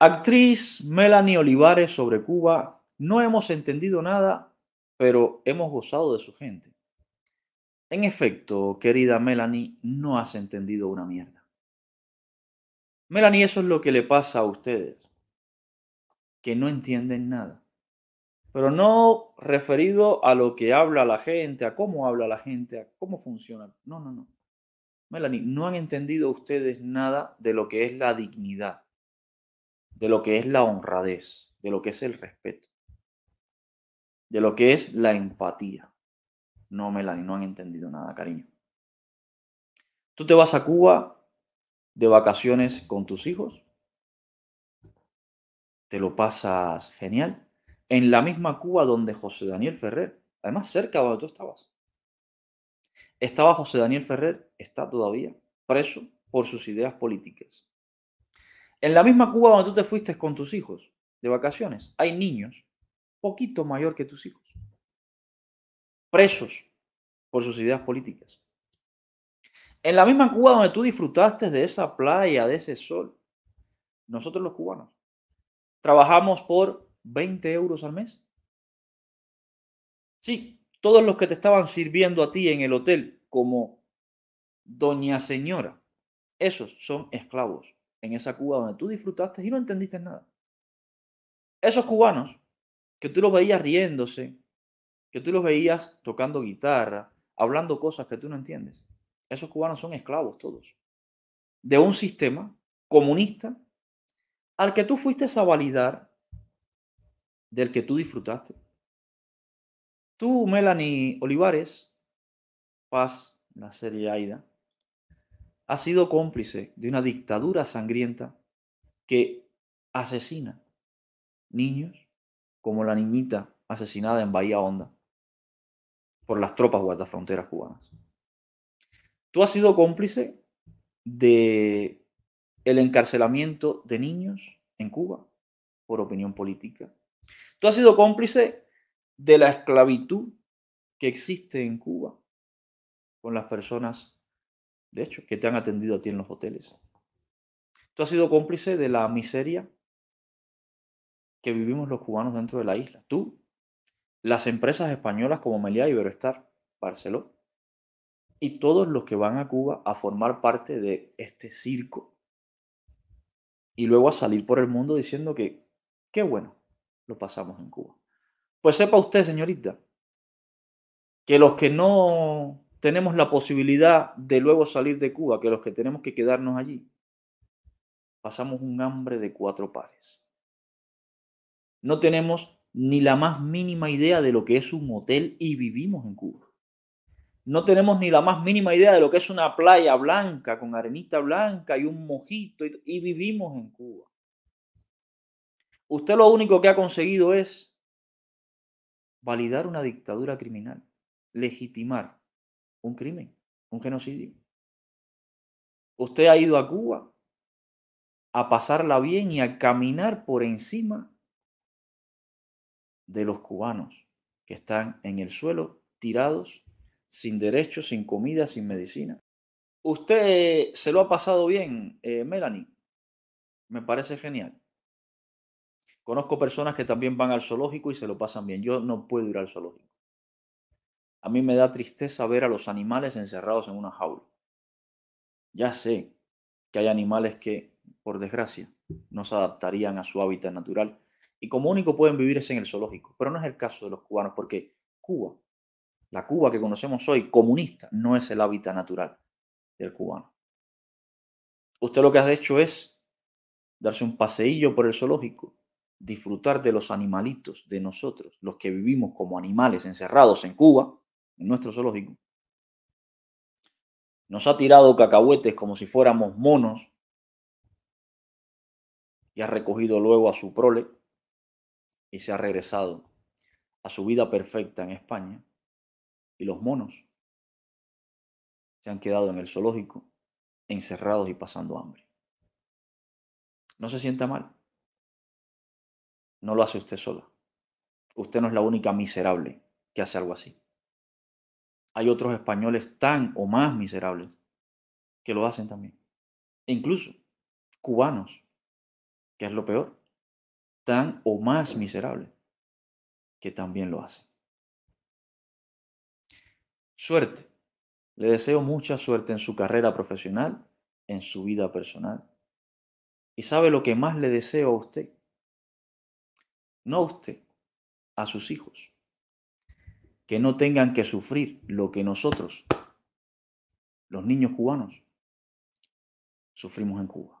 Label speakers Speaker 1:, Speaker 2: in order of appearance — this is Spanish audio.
Speaker 1: Actriz Melanie Olivares sobre Cuba. No hemos entendido nada, pero hemos gozado de su gente. En efecto, querida Melanie, no has entendido una mierda. Melanie, eso es lo que le pasa a ustedes, que no entienden nada. Pero no referido a lo que habla la gente, a cómo habla la gente, a cómo funciona. No, no, no. Melanie, no han entendido ustedes nada de lo que es la dignidad de lo que es la honradez, de lo que es el respeto, de lo que es la empatía. No, Melanie, no han entendido nada, cariño. Tú te vas a Cuba de vacaciones con tus hijos, te lo pasas genial, en la misma Cuba donde José Daniel Ferrer, además cerca donde tú estabas, estaba José Daniel Ferrer, está todavía preso por sus ideas políticas. En la misma Cuba donde tú te fuiste con tus hijos de vacaciones, hay niños poquito mayor que tus hijos, presos por sus ideas políticas. En la misma Cuba donde tú disfrutaste de esa playa, de ese sol, nosotros los cubanos trabajamos por 20 euros al mes. Sí, todos los que te estaban sirviendo a ti en el hotel como doña señora, esos son esclavos en esa Cuba donde tú disfrutaste y no entendiste nada. Esos cubanos que tú los veías riéndose, que tú los veías tocando guitarra, hablando cosas que tú no entiendes. Esos cubanos son esclavos todos de un sistema comunista al que tú fuiste a validar, del que tú disfrutaste. Tú, Melanie Olivares, Paz, la serie Aida, ha sido cómplice de una dictadura sangrienta que asesina niños como la niñita asesinada en Bahía Honda por las tropas guardafronteras cubanas. Tú has sido cómplice de el encarcelamiento de niños en Cuba por opinión política. Tú has sido cómplice de la esclavitud que existe en Cuba con las personas de hecho, que te han atendido a ti en los hoteles. Tú has sido cómplice de la miseria que vivimos los cubanos dentro de la isla. Tú, las empresas españolas como Meliá Iberoestar, Barceló, y todos los que van a Cuba a formar parte de este circo. Y luego a salir por el mundo diciendo que qué bueno lo pasamos en Cuba. Pues sepa usted, señorita, que los que no tenemos la posibilidad de luego salir de Cuba que los que tenemos que quedarnos allí. Pasamos un hambre de cuatro pares. No tenemos ni la más mínima idea de lo que es un hotel y vivimos en Cuba. No tenemos ni la más mínima idea de lo que es una playa blanca con arenita blanca y un mojito y, y vivimos en Cuba. Usted lo único que ha conseguido es validar una dictadura criminal, legitimar un crimen, un genocidio. Usted ha ido a Cuba a pasarla bien y a caminar por encima de los cubanos que están en el suelo, tirados, sin derechos, sin comida, sin medicina. Usted eh, se lo ha pasado bien, eh, Melanie. Me parece genial. Conozco personas que también van al zoológico y se lo pasan bien. Yo no puedo ir al zoológico. A mí me da tristeza ver a los animales encerrados en una jaula. Ya sé que hay animales que, por desgracia, no se adaptarían a su hábitat natural y como único pueden vivir es en el zoológico. Pero no es el caso de los cubanos porque Cuba, la Cuba que conocemos hoy, comunista, no es el hábitat natural del cubano. Usted lo que ha hecho es darse un paseillo por el zoológico, disfrutar de los animalitos, de nosotros, los que vivimos como animales encerrados en Cuba, en nuestro zoológico, nos ha tirado cacahuetes como si fuéramos monos y ha recogido luego a su prole y se ha regresado a su vida perfecta en España y los monos se han quedado en el zoológico encerrados y pasando hambre. No se sienta mal. No lo hace usted sola. Usted no es la única miserable que hace algo así hay otros españoles tan o más miserables que lo hacen también. E incluso cubanos, que es lo peor, tan o más miserables que también lo hacen. Suerte. Le deseo mucha suerte en su carrera profesional, en su vida personal. ¿Y sabe lo que más le deseo a usted? No a usted, a sus hijos que no tengan que sufrir lo que nosotros, los niños cubanos, sufrimos en Cuba.